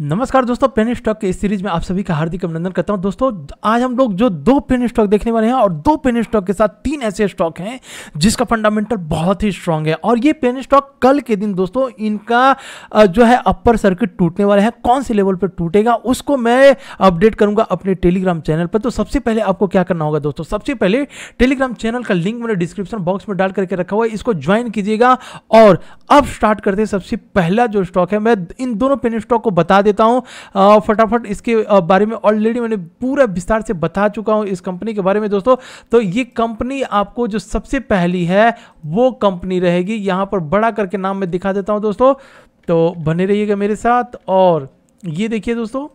नमस्कार दोस्तों pen stock के इस सीरीज में आप सभी का हार्दिक अभिनंदन करता हूं दोस्तों आज हम लोग जो दो पेन स्टॉक देखने वाले हैं और दो पेन स्टॉक के साथ तीन ऐसे स्टॉक हैं जिसका फंडामेंटल बहुत ही स्ट्रांग है और ये पेन स्टॉक कल के दिन दोस्तों इनका जो है अपर सर्किट टूटने वाला है कौन से लेवल पर टूटेगा उसको मैं अपडेट करूंगा अपने टेलीग्राम चैनल पर तो सबसे पहले आपको क्या करना होगा दोस्तों सबसे पहले टेलीग्राम चैनल का लिंक मैंने डिस्क्रिप्शन बॉक्स में डाल करके रखा हुआ है इसको ज्वाइन कीजिएगा और अब स्टार्ट करते सबसे पहला जो स्टॉक है मैं इन दोनों पेन स्टॉक को बता देता हूँ फटाफट इसके बारे में ऑलरेडी मैंने पूरा विस्तार से बता चुका हूँ इस कंपनी के बारे में दोस्तों तो ये कंपनी आपको जो सबसे पहली है वो कंपनी रहेगी यहाँ पर बड़ा करके नाम मैं दिखा देता हूँ दोस्तों तो बने रहिएगा मेरे साथ और ये देखिए दोस्तों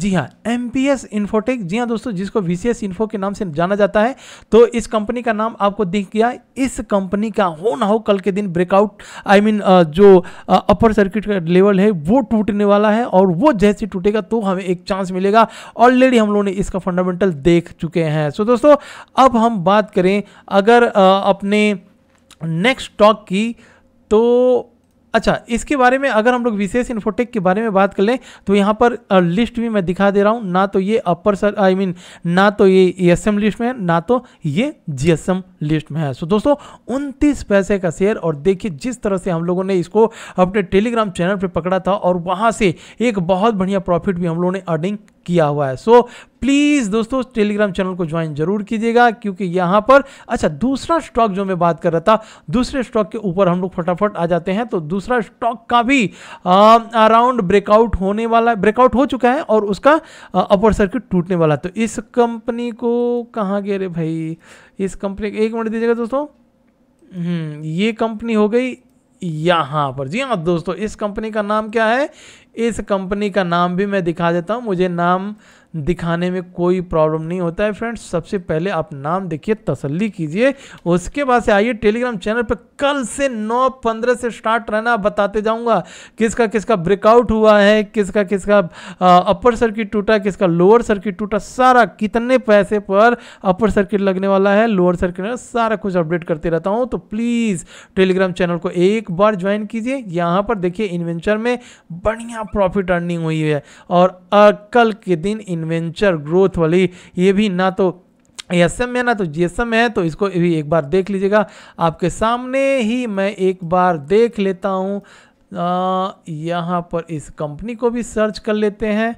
जी हाँ एम पी एस इन्फोटेक जी हाँ दोस्तों जिसको वी सी एस इन्फो के नाम से जाना जाता है तो इस कंपनी का नाम आपको दिख गया इस कंपनी का हो ना हो कल के दिन ब्रेकआउट आई मीन जो अपर सर्किट का लेवल है वो टूटने वाला है और वो जैसे टूटेगा तो हमें एक चांस मिलेगा ऑलरेडी हम लोगों ने इसका फंडामेंटल देख चुके हैं सो दोस्तों अब हम बात करें अगर आ, अपने नेक्स्ट स्टॉक की तो अच्छा इसके बारे में अगर हम लोग विशेष इन्फोटेक के बारे में बात कर लें तो यहाँ पर लिस्ट भी मैं दिखा दे रहा हूँ ना तो ये अपर सर आई मीन ना तो ये एस e लिस्ट में ना तो ये जी लिस्ट में है सो दोस्तों उनतीस पैसे का शेयर और देखिए जिस तरह से हम लोगों ने इसको अपने टेलीग्राम चैनल पर पकड़ा था और वहाँ से एक बहुत बढ़िया प्रॉफिट भी हम लोगों ने अर्निंग किया हुआ है सो प्लीज़ दोस्तों टेलीग्राम चैनल को ज्वाइन जरूर कीजिएगा क्योंकि यहाँ पर अच्छा दूसरा स्टॉक जो मैं बात कर रहा था दूसरे स्टॉक के ऊपर हम लोग फटाफट आ जाते हैं तो दूसरा स्टॉक का भी अराउंड ब्रेकआउट होने वाला ब्रेकआउट हो चुका है और उसका अपर सर्किट टूटने वाला तो इस कंपनी को कहाँ गए रे भाई इस कंपनी एक मिनट दीजिएगा दोस्तों हम्म, ये कंपनी हो गई यहाँ पर जी हाँ दोस्तों इस कंपनी का नाम क्या है इस कंपनी का नाम भी मैं दिखा देता हूँ मुझे नाम दिखाने में कोई प्रॉब्लम नहीं होता है फ्रेंड्स सबसे पहले आप नाम देखिए तसल्ली कीजिए उसके बाद से आइए टेलीग्राम चैनल पर कल से नौ पंद्रह से स्टार्ट रहना बताते जाऊंगा किसका किसका ब्रेकआउट हुआ है किसका किसका अपर सर्किट टूटा किसका लोअर सर्किट टूटा सारा कितने पैसे पर अपर सर्किट लगने वाला है लोअर सर्किट सारा कुछ अपडेट करते रहता हूँ तो प्लीज़ टेलीग्राम चैनल को एक बार ज्वाइन कीजिए यहाँ पर देखिए इन्वेंचर में बढ़िया प्रॉफिट अर्निंग हुई है और कल के दिन इन इन्वेंचर ग्रोथ वाली ये भी ना तो एस एम है ना तो जी एस एम है तो इसको भी एक बार देख लीजिएगा आपके सामने ही मैं एक बार देख लेता हूँ यहाँ पर इस कंपनी को भी सर्च कर लेते हैं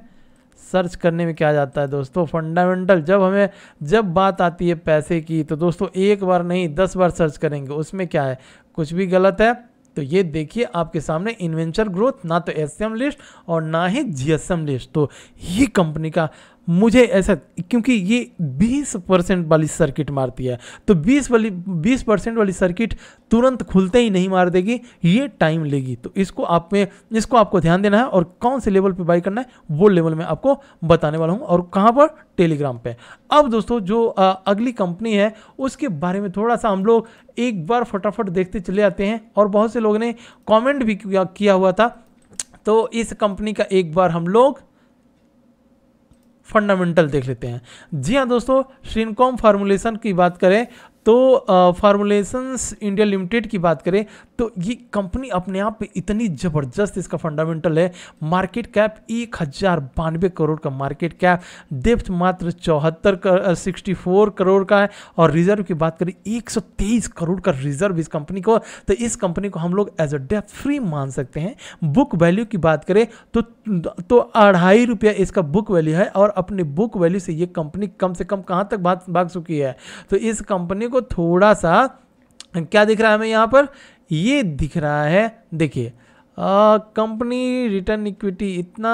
सर्च करने में क्या जाता है दोस्तों फंडामेंटल जब हमें जब बात आती है पैसे की तो दोस्तों एक बार नहीं दस बार सर्च करेंगे उसमें क्या है कुछ भी गलत है तो ये देखिए आपके सामने इन्वेंचर ग्रोथ ना तो एस लिस्ट और ना ही जी लिस्ट तो ये कंपनी का मुझे ऐसा क्योंकि ये 20 परसेंट वाली सर्किट मारती है तो 20 वाली 20 परसेंट वाली सर्किट तुरंत खुलते ही नहीं मार देगी ये टाइम लेगी तो इसको आप में इसको आपको ध्यान देना है और कौन से लेवल पे बाई करना है वो लेवल में आपको बताने वाला हूँ और कहाँ पर टेलीग्राम पे अब दोस्तों जो आ, अगली कंपनी है उसके बारे में थोड़ा सा हम लोग एक बार फटाफट देखते चले आते हैं और बहुत से लोगों ने कॉमेंट भी किया हुआ था तो इस कंपनी का एक बार हम लोग फंडामेंटल देख लेते हैं जी हाँ दोस्तों श्रीनकॉम फार्मुलेशन की बात करें तो फार्मुलेशंस इंडिया लिमिटेड की बात करें तो ये कंपनी अपने आप पे इतनी ज़बरदस्त इसका फंडामेंटल है मार्केट कैप एक हज़ार बानवे करोड़ का मार्केट कैप डेप्थ मात्र चौहत्तर कर, सिक्सटी फोर करोड़ का है और रिजर्व की बात करें एक सौ तेईस करोड़ का रिजर्व इस कंपनी को तो इस कंपनी को हम लोग एज अ डेप फ्री मान सकते हैं बुक वैल्यू की बात करें तो तो अढ़ाई रुपया इसका बुक वैल्यू है और अपने बुक वैल्यू से ये कंपनी कम से कम कहाँ तक भाग चुकी है तो इस कंपनी को थोड़ा सा क्या दिख रहा है हमें यहाँ पर ये दिख रहा है देखिए कंपनी रिटर्न इक्विटी इतना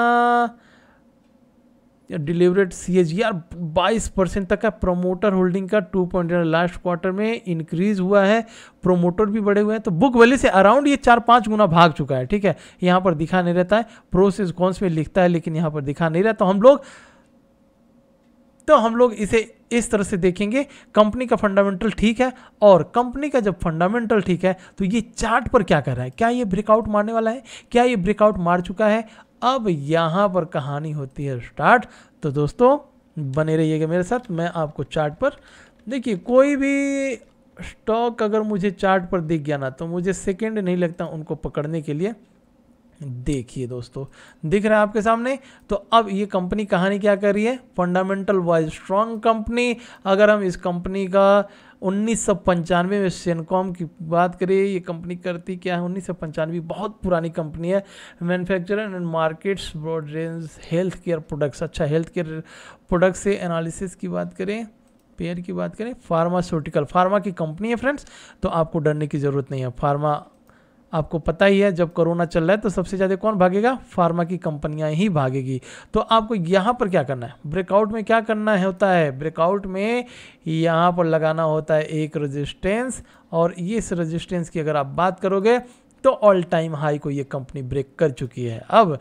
डिलीवरेट सी एच यार बाईस परसेंट तक का प्रोमोटर होल्डिंग का टू पॉइंट लास्ट क्वार्टर में इंक्रीज हुआ है प्रोमोटर भी बढ़े हुए हैं तो बुक वैल्यू से अराउंड ये चार पाँच गुना भाग चुका है ठीक है यहाँ पर दिखा नहीं रहता है प्रोसेस कौन से लिखता है लेकिन यहाँ पर दिखा नहीं रहता तो हम लोग तो हम लोग इसे इस तरह से देखेंगे कंपनी का फंडामेंटल ठीक है और कंपनी का जब फंडामेंटल ठीक है तो ये चार्ट पर क्या कर रहा है क्या ये ब्रेकआउट मारने वाला है क्या ये ब्रेकआउट मार चुका है अब यहाँ पर कहानी होती है स्टार्ट तो दोस्तों बने रहिएगा मेरे साथ मैं आपको चार्ट पर देखिए कोई भी स्टॉक अगर मुझे चार्ट पर दिख गया ना तो मुझे सेकेंड नहीं लगता उनको पकड़ने के लिए देखिए दोस्तों दिख रहा है आपके सामने तो अब ये कंपनी कहानी क्या कर रही है फंडामेंटल वाइज स्ट्रांग कंपनी अगर हम इस कंपनी का उन्नीस सौ पंचानवे में सेनकॉम की बात करें ये कंपनी करती क्या है उन्नीस सौ पंचानवे बहुत पुरानी कंपनी है manufacturer and markets broad range health care products अच्छा हेल्थ केयर प्रोडक्ट से एनालिसिस की बात करें पेयर की बात करें फार्मास्यूटिकल फार्मा की कंपनी है फ्रेंड्स तो आपको डरने की ज़रूरत नहीं है फार्मा आपको पता ही है जब कोरोना चल रहा है तो सबसे ज़्यादा कौन भागेगा फार्मा की कंपनियां ही भागेगी तो आपको यहाँ पर क्या करना है ब्रेकआउट में क्या करना है होता है ब्रेकआउट में यहाँ पर लगाना होता है एक रजिस्टेंस और इस रजिस्टेंस की अगर आप बात करोगे तो ऑल टाइम हाई को ये कंपनी ब्रेक कर चुकी है अब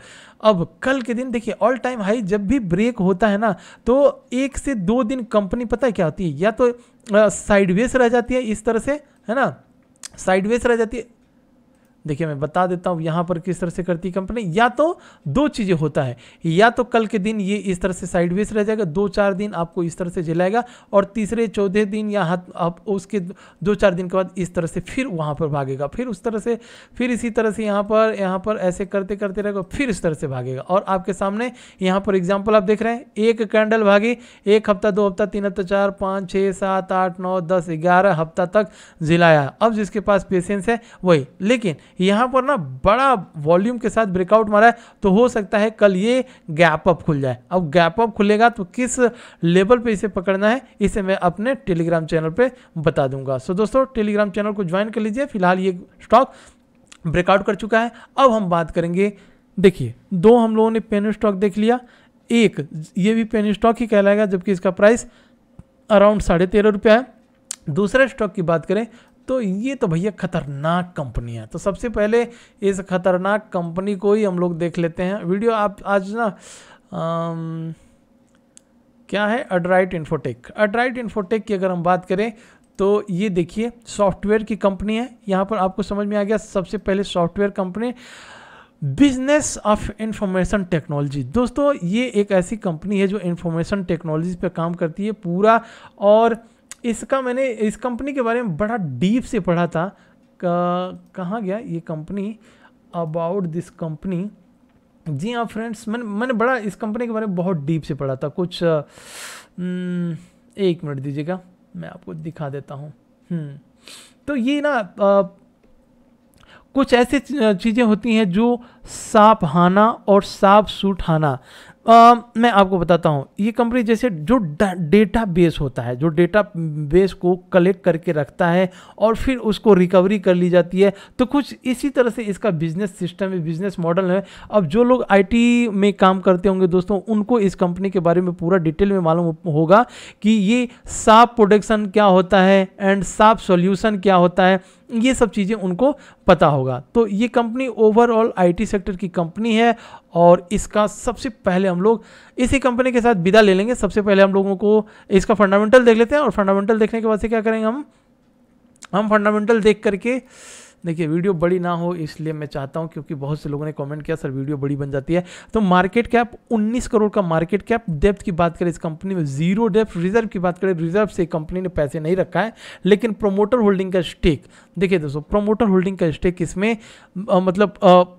अब कल के दिन देखिए ऑल टाइम हाई जब भी ब्रेक होता है ना तो एक से दो दिन कंपनी पता है क्या होती है या तो साइडवेज रह जाती है इस तरह से है ना साइडवेज रह जाती है देखिए मैं बता देता हूँ यहाँ पर किस तरह से करती कंपनी या तो दो चीज़ें होता है या तो कल के दिन ये इस तरह से साइडवेज रह जाएगा दो चार दिन आपको इस तरह से जलाएगा और तीसरे चौदह दिन या हाथ आप उसके दो चार दिन के बाद इस तरह से फिर वहाँ पर भागेगा फिर उस तरह से फिर इसी तरह से यहाँ पर यहाँ पर ऐसे करते करते रहेगा फिर इस तरह से भागेगा और आपके सामने यहाँ पर एग्जाम्पल आप देख रहे हैं एक कैंडल भागी एक हफ्ता दो हफ्ता तीन हफ्ता चार पाँच छः सात आठ नौ दस ग्यारह हफ्ता तक जिलाया अब जिसके पास पेशेंस है वही लेकिन यहाँ पर ना बड़ा वॉल्यूम के साथ ब्रेकआउट मारा है तो हो सकता है कल ये गैप अप खुल जाए अब गैप अप खुलेगा तो किस लेवल पे इसे पकड़ना है इसे मैं अपने टेलीग्राम चैनल पे बता दूंगा सो दोस्तों टेलीग्राम चैनल को ज्वाइन कर लीजिए फिलहाल ये स्टॉक ब्रेकआउट कर चुका है अब हम बात करेंगे देखिए दो हम लोगों ने पेन स्टॉक देख लिया एक ये भी पेन स्टॉक ही कहलाएगा जबकि इसका प्राइस अराउंड साढ़े तेरह रुपये है दूसरे स्टॉक की बात करें तो ये तो भैया खतरनाक कंपनी है तो सबसे पहले इस खतरनाक कंपनी को ही हम लोग देख लेते हैं वीडियो आप आज ना आम, क्या है अड्राइट इन्फोटेक अड्राइट इन्फोटेक की अगर हम बात करें तो ये देखिए सॉफ्टवेयर की कंपनी है यहाँ पर आपको समझ में आ गया सबसे पहले software company business of information technology दोस्तों ये एक ऐसी कंपनी है जो इंफॉर्मेशन टेक्नोलॉजी पर काम करती है पूरा और इसका मैंने इस कंपनी के बारे में बड़ा डीप से पढ़ा था कहाँ गया ये कंपनी अबाउट दिस कंपनी जी हाँ फ्रेंड्स मैंने मैंने बड़ा इस कंपनी के बारे में बहुत डीप से पढ़ा था कुछ आ, हम्म, एक मिनट दीजिएगा मैं आपको दिखा देता हूँ हम्म, तो ये ना आ, कुछ ऐसे चीज़ें होती हैं जो साफ हाना और साफ सूट हाना आ, मैं आपको बताता हूँ ये कंपनी जैसे जो डेटा बेस होता है जो डेटा बेस को कलेक्ट करके रखता है और फिर उसको रिकवरी कर ली जाती है तो कुछ इसी तरह से इसका बिजनेस सिस्टम है बिजनेस मॉडल है अब जो लोग आईटी में काम करते होंगे दोस्तों उनको इस कंपनी के बारे में पूरा डिटेल में मालूम होगा कि ये साफ प्रोडक्शन क्या होता है एंड साफ सोल्यूशन क्या होता है ये सब चीज़ें उनको पता होगा तो ये कंपनी ओवरऑल आईटी सेक्टर की कंपनी है और इसका सबसे पहले हम लोग इसी कंपनी के साथ विदा ले लेंगे सबसे पहले हम लोगों को इसका फंडामेंटल देख लेते हैं और फंडामेंटल देखने के बाद से क्या करेंगे हम हम फंडामेंटल देख करके देखिए वीडियो बड़ी ना हो इसलिए मैं चाहता हूँ क्योंकि बहुत से लोगों ने कॉमेंट किया सर वीडियो बड़ी बन जाती है तो मार्केट कैप उन्नीस करोड़ का मार्केट कैप डेप्थ की बात करें इस कंपनी में जीरो डेप्थ रिजर्व की बात करें रिजर्व से कंपनी ने पैसे नहीं रखा है लेकिन प्रोमोटर होल्डिंग का स्टेक देखिए दोस्तों प्रोमोटर होल्डिंग का स्टेक इसमें आ, मतलब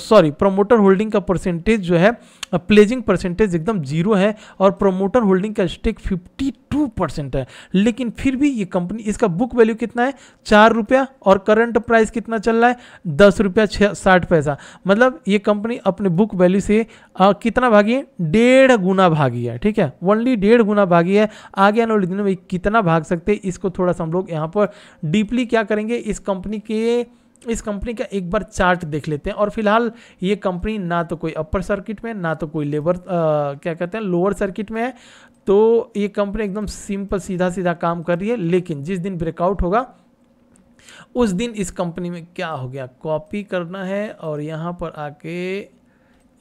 सॉरी प्रोमोटर होल्डिंग का परसेंटेज जो है प्लेजिंग परसेंटेज एकदम जीरो है और प्रोमोटर होल्डिंग का स्टेक फिफ्टी टू परसेंट है लेकिन फिर भी ये कंपनी इसका बुक वैल्यू कितना है चार रुपया और करंट प्राइस कितना चल रहा है दस रुपया छः साठ पैसा मतलब ये कंपनी अपने बुक वैल्यू से आ, कितना भागी है डेढ़ गुना भागी है ठीक है ओनली डेढ़ गुना भागी है आगे आने वाले दिनों में कितना भाग सकते हैं इसको थोड़ा सा हम लोग यहाँ पर डीपली क्या करेंगे इस कंपनी के इस कंपनी का एक बार चार्ट देख लेते हैं और फिलहाल ये कंपनी ना तो कोई अपर सर्किट में ना तो कोई लेबर आ, क्या कहते हैं लोअर सर्किट में है तो ये कंपनी एकदम सिंपल सीधा सीधा काम कर रही है लेकिन जिस दिन ब्रेकआउट होगा उस दिन इस कंपनी में क्या हो गया कॉपी करना है और यहाँ पर आके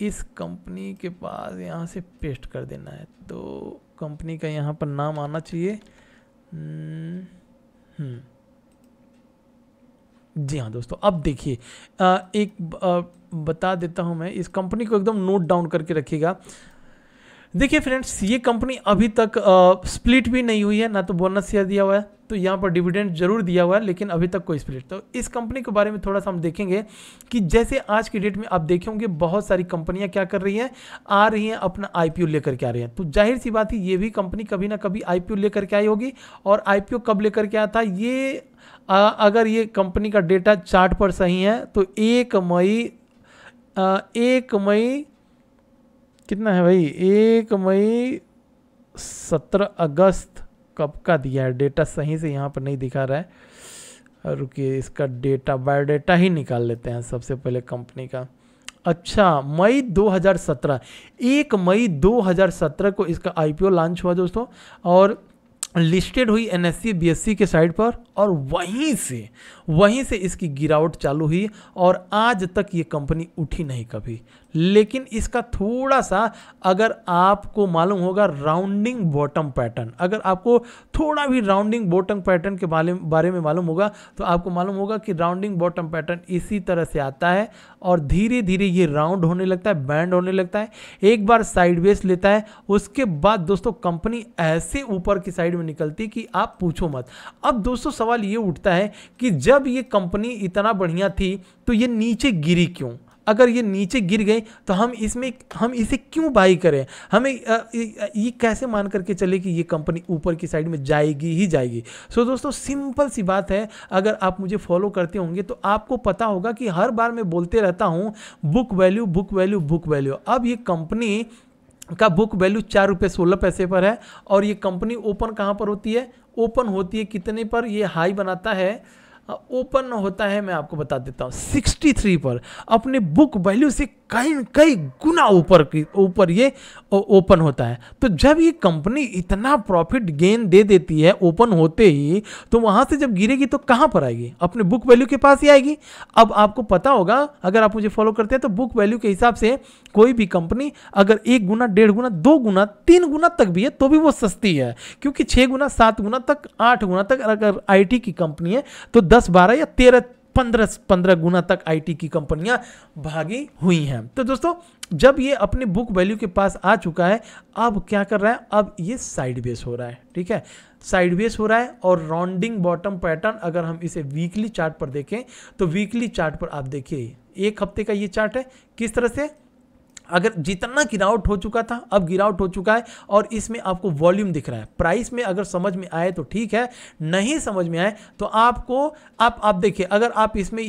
इस कंपनी के पास यहाँ से पेस्ट कर देना है तो कंपनी का यहाँ पर नाम आना चाहिए हम्म, हम्म। जी हाँ दोस्तों अब देखिए एक बता देता हूँ मैं इस कंपनी को एकदम नोट डाउन करके रखिएगा देखिए फ्रेंड्स ये कंपनी अभी तक आ, स्प्लिट भी नहीं हुई है ना तो बोनस शेयर दिया हुआ है तो यहाँ पर डिविडेंड जरूर दिया हुआ है लेकिन अभी तक कोई स्प्लिट तो इस कंपनी के बारे में थोड़ा सा हम देखेंगे कि जैसे आज की डेट में आप देखेंगे बहुत सारी कंपनियाँ क्या कर रही हैं आ रही हैं अपना आईपीओ लेकर के आ रही हैं तो जाहिर सी बात है ये भी कंपनी कभी ना कभी आईपीओ लेकर के आई होगी और आई कब लेकर के आया था ये आ, अगर ये कंपनी का डेटा चार्ट पर सही है तो एक मई एक मई कितना है भाई एक मई सत्रह अगस्त कब का दिया है डेटा सही से यहाँ पर नहीं दिखा रहा है रुकिए इसका डेटा बायोडेटा ही निकाल लेते हैं सबसे पहले कंपनी का अच्छा मई 2017 एक मई 2017 को इसका आईपीओ लॉन्च हुआ दोस्तों और लिस्टेड हुई एन एस सी के साइड पर और वहीं से वहीं से इसकी गिरावट चालू हुई और आज तक ये कंपनी उठी नहीं कभी लेकिन इसका थोड़ा सा अगर आपको मालूम होगा राउंडिंग बॉटम पैटर्न अगर आपको थोड़ा भी राउंडिंग बॉटम पैटर्न के बारे बारे में मालूम होगा तो आपको मालूम होगा कि राउंडिंग बॉटम पैटर्न इसी तरह से आता है और धीरे धीरे ये राउंड होने लगता है बैंड होने लगता है एक बार साइड लेता है उसके बाद दोस्तों कंपनी ऐसे ऊपर की साइड में निकलती कि आप पूछो मत अब दोस्तों सवाल ये उठता है कि जब ये कंपनी इतना बढ़िया थी तो ये नीचे गिरी क्यों अगर ये नीचे गिर गए तो हम इसमें हम इसे क्यों बाई करें हमें ये कैसे मान करके चले कि ये कंपनी ऊपर की साइड में जाएगी ही जाएगी सो दोस्तों सिंपल सी बात है अगर आप मुझे फॉलो करते होंगे तो आपको पता होगा कि हर बार मैं बोलते रहता हूँ book value book value book value अब ये कंपनी का बुक वैल्यू चार रुपये सोलह पैसे पर है और ये कंपनी ओपन कहाँ पर होती है ओपन होती है कितने पर ये हाई बनाता है ओपन हाँ, होता है मैं आपको बता देता हूँ 63 पर अपने बुक वैल्यू से कई कई गुना ऊपर की ऊपर ये ओपन होता है तो जब ये कंपनी इतना प्रॉफिट गेन दे देती है ओपन होते ही तो वहाँ से जब गिरेगी तो कहाँ पर आएगी अपने बुक वैल्यू के पास ही आएगी अब आपको पता होगा अगर आप मुझे फॉलो करते हैं तो बुक वैल्यू के हिसाब से कोई भी कंपनी अगर एक गुना डेढ़ गुना दो गुना तीन गुना तक भी है तो भी वो सस्ती है क्योंकि छः गुना सात गुना तक आठ गुना तक अगर आई की कंपनी है तो दस दस बारह या तेरह पंद्रह पंद्रह गुना तक आईटी की कंपनियां भागी हुई हैं तो दोस्तों जब ये अपने बुक वैल्यू के पास आ चुका है अब क्या कर रहा है अब ये साइड बेस हो रहा है ठीक है साइड बेस हो रहा है और राउंडिंग बॉटम पैटर्न अगर हम इसे वीकली चार्ट पर देखें तो वीकली चार्ट पर आप देखिए एक हफ्ते का ये चार्ट है किस तरह से अगर जितना गिरावट हो चुका था अब गिरावट हो चुका है और इसमें आपको वॉल्यूम दिख रहा है प्राइस में अगर समझ में आए तो ठीक है नहीं समझ में आए तो आपको आप आप देखिए अगर आप इसमें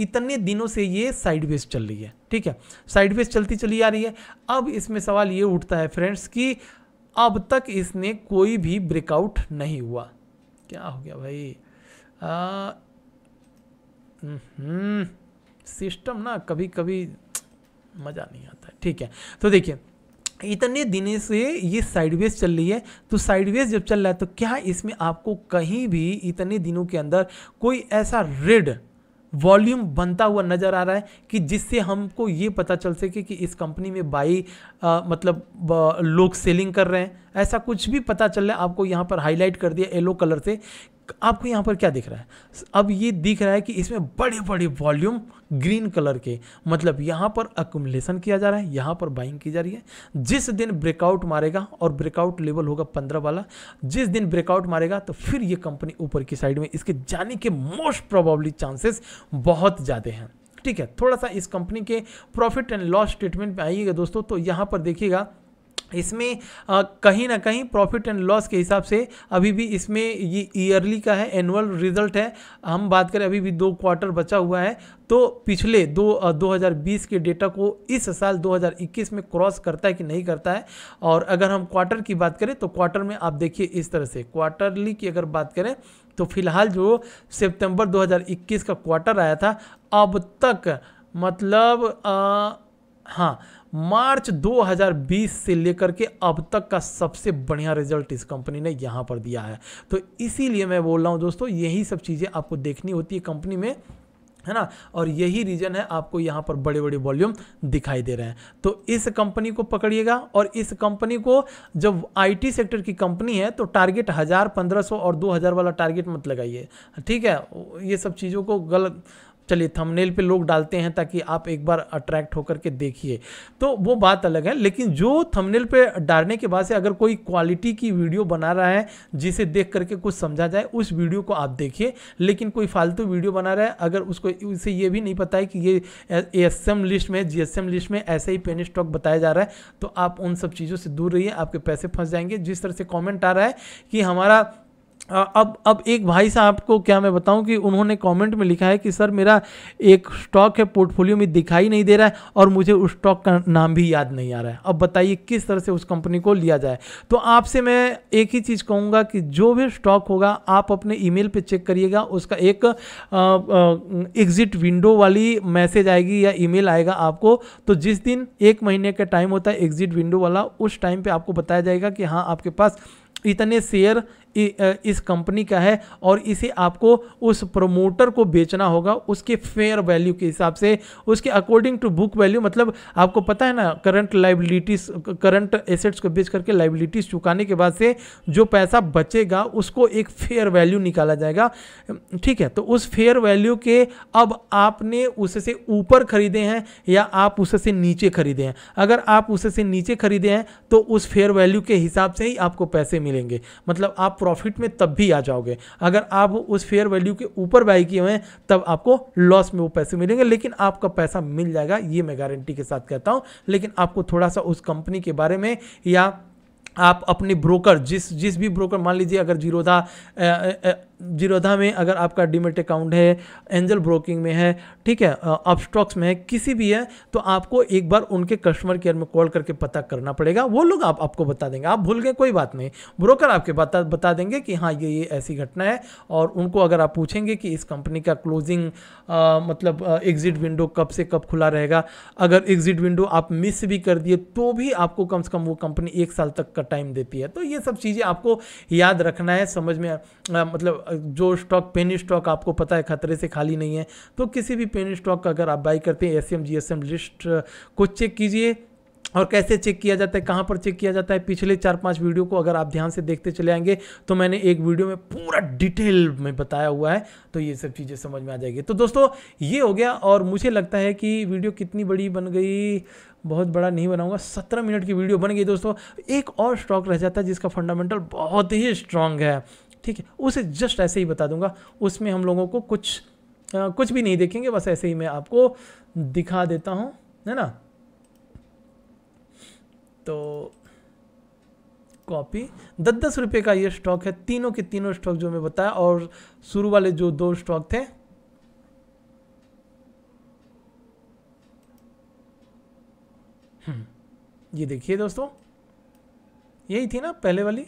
इतने दिनों से ये साइडवेज चल रही है ठीक है साइडवेज चलती चली आ रही है अब इसमें सवाल ये उठता है फ्रेंड्स कि अब तक इसने कोई भी ब्रेकआउट नहीं हुआ क्या हो गया भाई आ, सिस्टम हम्म, ना कभी कभी मज़ा नहीं आता ठीक है तो देखिए इतने दिनों से ये साइडवेज चल रही है तो साइडवेज जब चल रहा है तो क्या इसमें आपको कहीं भी इतने दिनों के अंदर कोई ऐसा रेड वॉल्यूम बनता हुआ नज़र आ रहा है कि जिससे हमको ये पता चल सके कि इस कंपनी में बाई आ, मतलब लोग सेलिंग कर रहे हैं ऐसा कुछ भी पता चल रहा है आपको यहाँ पर हाईलाइट कर दिया येलो कलर से आपको यहाँ पर क्या दिख रहा है अब ये दिख रहा है कि इसमें बड़े बड़े वॉल्यूम ग्रीन कलर के मतलब यहाँ पर अकुमलेसन किया जा रहा है यहाँ पर बाइंग की जा रही है जिस दिन ब्रेकआउट मारेगा और ब्रेकआउट लेवल होगा पंद्रह वाला जिस दिन ब्रेकआउट मारेगा तो फिर ये कंपनी ऊपर की साइड में इसके जाने के मोस्ट प्रोबेबली चांसेस बहुत ज़्यादा हैं ठीक है थोड़ा सा इस कंपनी के प्रॉफिट एंड लॉस स्टेटमेंट में आइएगा दोस्तों तो यहाँ पर देखिएगा इसमें कहीं ना कहीं प्रॉफिट एंड लॉस के हिसाब से अभी भी इसमें ये ईयरली का है एनुअल रिजल्ट है हम बात करें अभी भी दो क्वार्टर बचा हुआ है तो पिछले दो आ, 2020 के डेटा को इस साल 2021 में क्रॉस करता है कि नहीं करता है और अगर हम क्वार्टर की बात करें तो क्वार्टर में आप देखिए इस तरह से क्वार्टरली की अगर बात करें तो फिलहाल जो सेप्टेम्बर दो का क्वार्टर आया था अब तक मतलब आ, हाँ मार्च 2020 से लेकर के अब तक का सबसे बढ़िया रिजल्ट इस कंपनी ने यहाँ पर दिया है तो इसीलिए मैं बोल रहा हूँ दोस्तों यही सब चीज़ें आपको देखनी होती है कंपनी में है ना और यही रीज़न है आपको यहां पर बड़े बड़े वॉल्यूम दिखाई दे रहे हैं तो इस कंपनी को पकड़िएगा और इस कंपनी को जब आईटी सेक्टर की कंपनी है तो टारगेट हज़ार पंद्रह सौ और दो हज़ार वाला टारगेट मत लगाइए ठीक है ये सब चीज़ों को गलत चलिए थंबनेल पे लोग डालते हैं ताकि आप एक बार अट्रैक्ट होकर के देखिए तो वो बात अलग है लेकिन जो थंबनेल पे डालने के बाद से अगर कोई क्वालिटी की वीडियो बना रहा है जिसे देख करके कुछ समझा जाए उस वीडियो को आप देखिए लेकिन कोई फालतू वीडियो बना रहा है अगर उसको उसे ये भी नहीं पता है कि ये एस लिस्ट में जी लिस्ट में ऐसे ही पेन स्टॉक बताया जा रहा है तो आप उन सब चीज़ों से दूर रहिए आपके पैसे फंस जाएंगे जिस तरह से कॉमेंट आ रहा है कि हमारा अब अब एक भाई साहब को क्या मैं बताऊं कि उन्होंने कमेंट में लिखा है कि सर मेरा एक स्टॉक है पोर्टफोलियो में दिखाई नहीं दे रहा है और मुझे उस स्टॉक का नाम भी याद नहीं आ रहा है अब बताइए किस तरह से उस कंपनी को लिया जाए तो आपसे मैं एक ही चीज़ कहूँगा कि जो भी स्टॉक होगा आप अपने ईमेल पे चेक करिएगा उसका एक एग्जिट विंडो वाली मैसेज आएगी या ई आएगा आपको तो जिस दिन एक महीने का टाइम होता है एग्जिट विंडो वाला उस टाइम पर आपको बताया जाएगा कि हाँ आपके पास इतने शेयर इस कंपनी का है और इसे आपको उस प्रोमोटर को बेचना होगा उसके फेयर वैल्यू के हिसाब से उसके अकॉर्डिंग टू बुक वैल्यू मतलब आपको पता है ना करंट लाइबिलिटीज करंट एसेट्स को बेच करके लाइबिलिटीज चुकाने के बाद से जो पैसा बचेगा उसको एक फेयर वैल्यू निकाला जाएगा ठीक है तो उस फेयर वैल्यू के अब आपने उससे ऊपर खरीदे हैं या आप उससे नीचे खरीदे हैं अगर आप उससे नीचे खरीदे हैं तो उस फेयर वैल्यू के हिसाब से ही आपको पैसे मिलेंगे मतलब आप प्रॉफिट में तब भी आ जाओगे अगर आप उस फेयर वैल्यू के ऊपर बाई किए हुए हैं तब आपको लॉस में वो पैसे मिलेंगे लेकिन आपका पैसा मिल जाएगा ये मैं गारंटी के साथ कहता हूँ लेकिन आपको थोड़ा सा उस कंपनी के बारे में या आप अपने ब्रोकर जिस जिस भी ब्रोकर मान लीजिए अगर जीरोधा जीरोधा में अगर आपका डीमेट अकाउंट है एंजल ब्रोकिंग में है ठीक है अपस्टॉक्स में है किसी भी है तो आपको एक बार उनके कस्टमर केयर में कॉल करके पता करना पड़ेगा वो लोग आप आपको बता देंगे आप भूल गए कोई बात नहीं ब्रोकर आपके बता बता देंगे कि हाँ ये ये ऐसी घटना है और उनको अगर आप पूछेंगे कि इस कंपनी का क्लोजिंग आ, मतलब एग्जिट विंडो कब से कब खुला रहेगा अगर एग्जिट विंडो आप मिस भी कर दिए तो भी आपको कम से कम वो कंपनी एक साल तक का टाइम देती है तो ये सब चीज़ें आपको याद रखना है समझ में मतलब जो स्टॉक पेनी स्टॉक आपको पता है खतरे से खाली नहीं है तो किसी भी पेनी स्टॉक का अगर आप बाई करते हैं S M G S M list को चेक कीजिए और कैसे चेक किया जाता है कहाँ पर चेक किया जाता है पिछले चार पांच वीडियो को अगर आप ध्यान से देखते चले आएंगे तो मैंने एक वीडियो में पूरा डिटेल में बताया हुआ है तो ये सब चीज़ें समझ में आ जाएगी तो दोस्तों ये हो गया और मुझे लगता है कि वीडियो कितनी बड़ी बन गई बहुत बड़ा नहीं बनाऊंगा सत्रह मिनट की वीडियो बन गई दोस्तों एक और स्टॉक रह जाता है जिसका फंडामेंटल बहुत ही स्ट्रांग है ठीक है उसे जस्ट ऐसे ही बता दूंगा उसमें हम लोगों को कुछ आ, कुछ भी नहीं देखेंगे बस ऐसे ही मैं आपको दिखा देता हूँ है ना तो कॉपी दस दस रुपये का ये स्टॉक है तीनों के तीनों स्टॉक जो मैं बताया और शुरू वाले जो दो स्टॉक थे हम्म, ये देखिए दोस्तों यही थी ना पहले वाली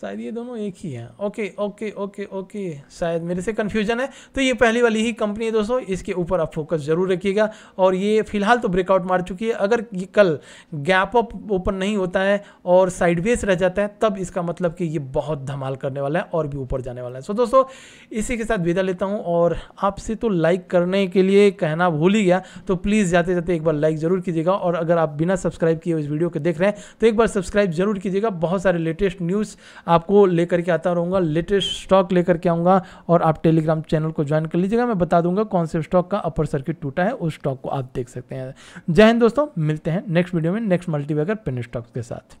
शायद ये दोनों एक ही हैं ओके ओके ओके ओके शायद मेरे से कन्फ्यूजन है तो ये पहली वाली ही कंपनी है दोस्तों इसके ऊपर आप फोकस जरूर रखिएगा और ये फिलहाल तो ब्रेकआउट मार चुकी है अगर ये कल गैप अप ओपन नहीं होता है और साइडवेज रह जाता है तब इसका मतलब कि ये बहुत धमाल करने वाला है और भी ऊपर जाने वाला है सो दोस्तों इसी के साथ विदा लेता हूँ और आपसे तो लाइक करने के लिए कहना भूल ही गया तो प्लीज़ जाते जाते एक बार लाइक ज़रूर कीजिएगा और अगर आप बिना सब्सक्राइब किए इस वीडियो को देख रहे हैं तो एक बार सब्सक्राइब जरूर कीजिएगा बहुत सारे लेटेस्ट न्यूज़ आपको लेकर के आता रहूँगा लेटेस्ट स्टॉक लेकर के आऊँगा और आप टेलीग्राम चैनल को ज्वाइन कर लीजिएगा मैं बता दूंगा कौन से स्टॉक का अपर सर्किट टूटा है उस स्टॉक को आप देख सकते हैं जय हिंद दोस्तों मिलते हैं नेक्स्ट वीडियो में नेक्स्ट मल्टीवेगर पेन स्टॉक के साथ